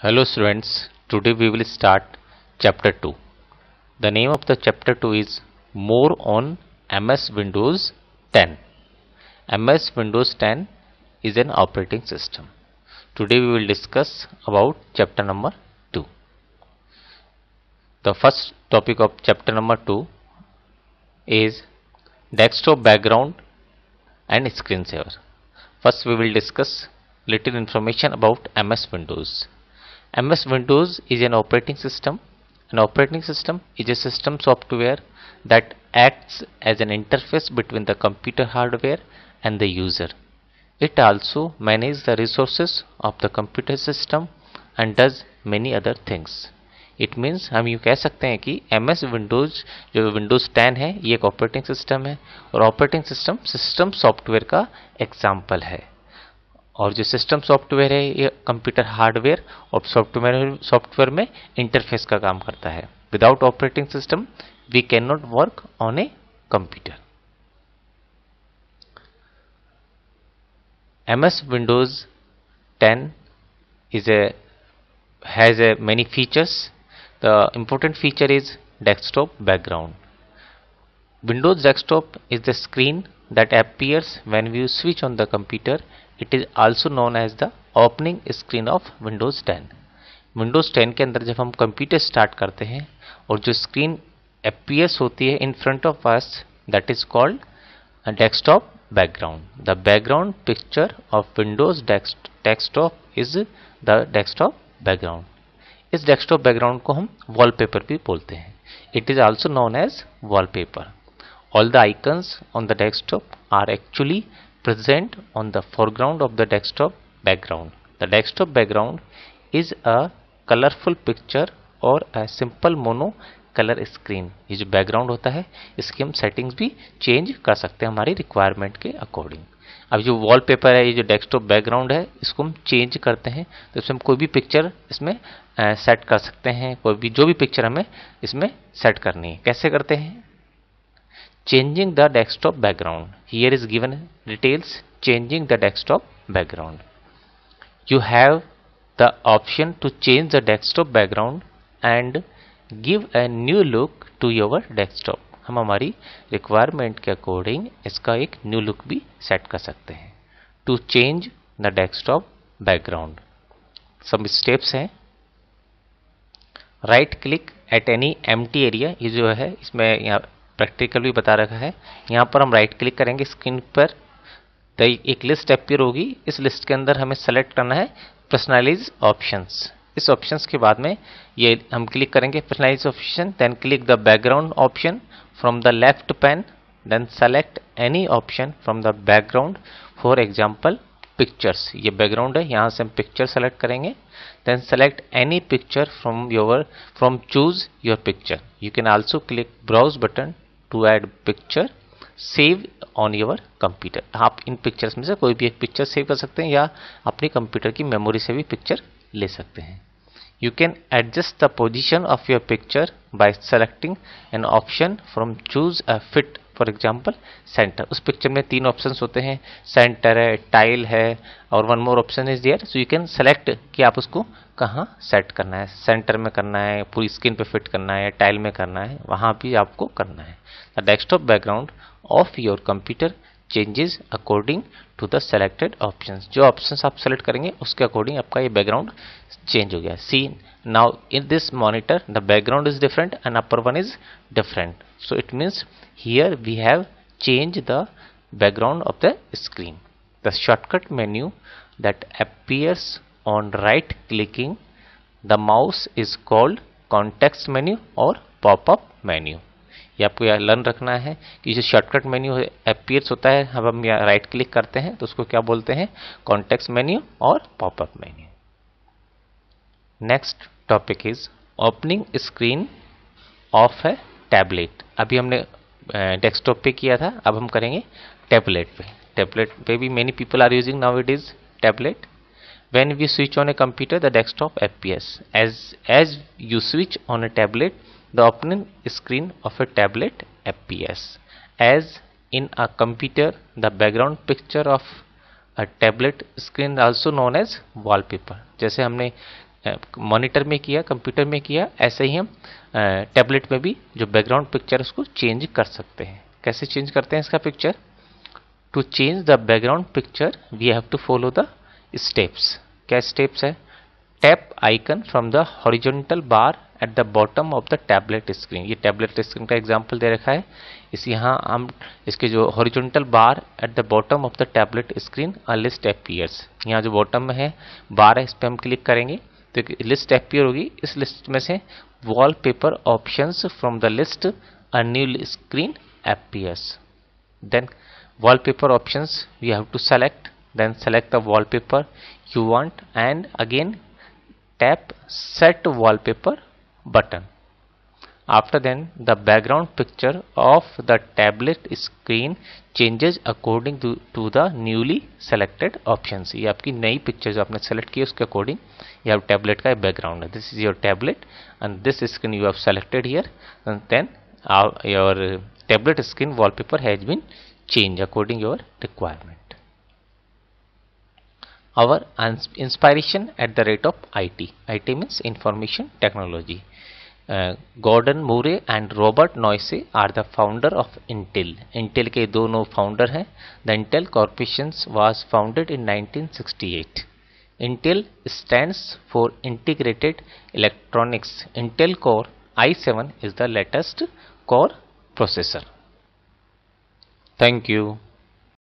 Hello students, today we will start chapter 2. The name of the chapter 2 is More on MS Windows 10. MS Windows 10 is an operating system. Today we will discuss about chapter number 2. The first topic of chapter number 2 is desktop background and screensaver. First we will discuss little information about MS Windows. MS Windows is an operating system. An operating system is a system software that acts as an interface between the computer hardware and the user. It also manages the resources of the computer system and does many other things. It means हम यूँ कह सकते हैं कि M S Windows जो Windows ten है ये एक ऑपरेटिंग सिस्टम है और ऑपरेटिंग सिस्टम सिस्टम सॉफ्टवेयर का एग्जाम्पल है और जो सिस्टम सॉफ्टवेयर है ये कंप्यूटर हार्डवेयर और सॉफ्टवेयर सॉफ्टवेयर में इंटरफेस का काम करता है without operating system we can not work on a computer MS Windows ten is a has a many features the important feature is desktop background Windows desktop is the screen that appears when you switch on the computer it is also known as the opening screen of Windows 10 Windows 10 के अंदर जब हम computer start करते हैं और जो screen appears होती है in front of us that is called desktop background the background picture of Windows desktop is the desktop background इस डेस्कटॉप बैकग्राउंड को हम वॉलपेपर भी बोलते हैं it is also known as paper all the icons on the desktop are actually present on the foreground of the desktop background. The desktop background is a colorful picture और simple mono colour screen ये जो background होता है इसकी हम settings भी change कर सकते हैं हमारी रिक्वायरमेंट के अकॉर्डिंग अब जो वॉलपेपर है ये जो डेस्कटॉप बैकग्राउंड है इसको हम चेंज करते हैं तो इसमें हम कोई भी पिक्चर इसमें सेट कर सकते हैं कोई भी जो भी पिक्चर हमें इसमें सेट करनी है कैसे करते हैं changing the desktop background here is given details changing the desktop background you have the option to change the desktop background and give a new look to your desktop हम हमारी requirement के according इसका एक new look भी set कर सकते हैं to change the desktop background some steps हैं right click at any empty area ये जो है इसमें यहाँ प्रैक्टिकल भी बता रखा है यहाँ पर हम राइट क्लिक करेंगे स्क्रीन पर तो एक लिस्ट अपियर होगी इस लिस्ट के अंदर हमें सेलेक्ट करना है पर्सनलाइज ऑप्शंस इस ऑप्शंस के बाद में ये हम क्लिक करेंगे personalise option then click the background option from the left pane then select any option from the background for example pictures ये बैकग्राउंड है यहाँ से हम पिक्चर सेलेक्ट करेंगे then select any picture from your from choose your picture you can also click browse button to add picture save on your computer आप इन pictures में से कोई भी एक पिक्चर सेव कर सकते हैं या अपने कंप्यूटर की मेमोरी से भी पिक्चर ले सकते हैं you can adjust the position of your picture by selecting an option from choose a fit for example centre उस पिक्चर में तीन ऑप्शन होते हैं सेंटर है टाइल है और one more option is there so you can select कि आप उसको कहाँ सेट करना है सेंटर में करना है पूरी स्क्रीन पे फिट करना है टाइल में करना है वहाँ भी आपको करना है the desktop background of your computer changes according to the selected options जो ऑप्शंस आप सेलेक्ट करेंगे उसके अकॉर्डिंग आपका ये बैकग्राउंड चेंज हो गया see now in this monitor the background is different and upper one is different so it means here we have change the background of the screen the shortcut menu that appears on right clicking the mouse is called context menu और popup menu ये आपको यह learn रखना है कि जो shortcut menu appears होता है अब हम यहाँ राइट क्लिक करते हैं तो उसको क्या बोलते हैं कॉन्टेक्स्ट मेन्यू और popup menu next topic is opening screen of है टैबलेट अभी हमने डेस्कटॉप पे किया था अब हम करेंगे टैबलेट पे टैबलेट पे भी many people are using now it is tablet when we switch on a computer the desktop appears as as you switch on a tablet the opening screen of a tablet appears. As in a computer, the background picture of a tablet screen also known as wallpaper. जैसे हमने monitor में किया computer में किया ऐसे ही हम tablet में भी जो बैकग्राउंड पिक्चर उसको चेंज कर सकते हैं कैसे चेंज करते हैं इसका picture to change the background picture we have to follow the steps क्या स्टेप्स है tap icon from the horizontal bar at the bottom of the tablet screen ये टैबलेट स्क्रीन का एग्जाम्पल दे रखा है इस यहाँ हम इसके जो horizontal bar at the bottom of the tablet screen a list appears यहाँ जो बॉटम में है बार है इस पर हम क्लिक करेंगे तो एक लिस्ट एपियर होगी इस लिस्ट में से wallpaper option from the list a new screen paper option you have to select then select the wallpaper you want and again tap set wallpaper button. After then the background picture of the tablet screen changes according to, to the newly selected options. ये आपकी नई picture जो आपने select की उसके according ये आप tablet का background है. This is your tablet and this screen you have selected here and then our, your tablet screen wallpaper has been changed according your requirement. our inspiration at the rate of IT. IT means information technology. Uh, Gordon Murray and Robert Noyce are the founder of Intel. Intel के dono founder hai. The Intel Corporation was founded in 1968. Intel stands for Integrated Electronics. Intel Core i7 is the latest core processor. Thank you.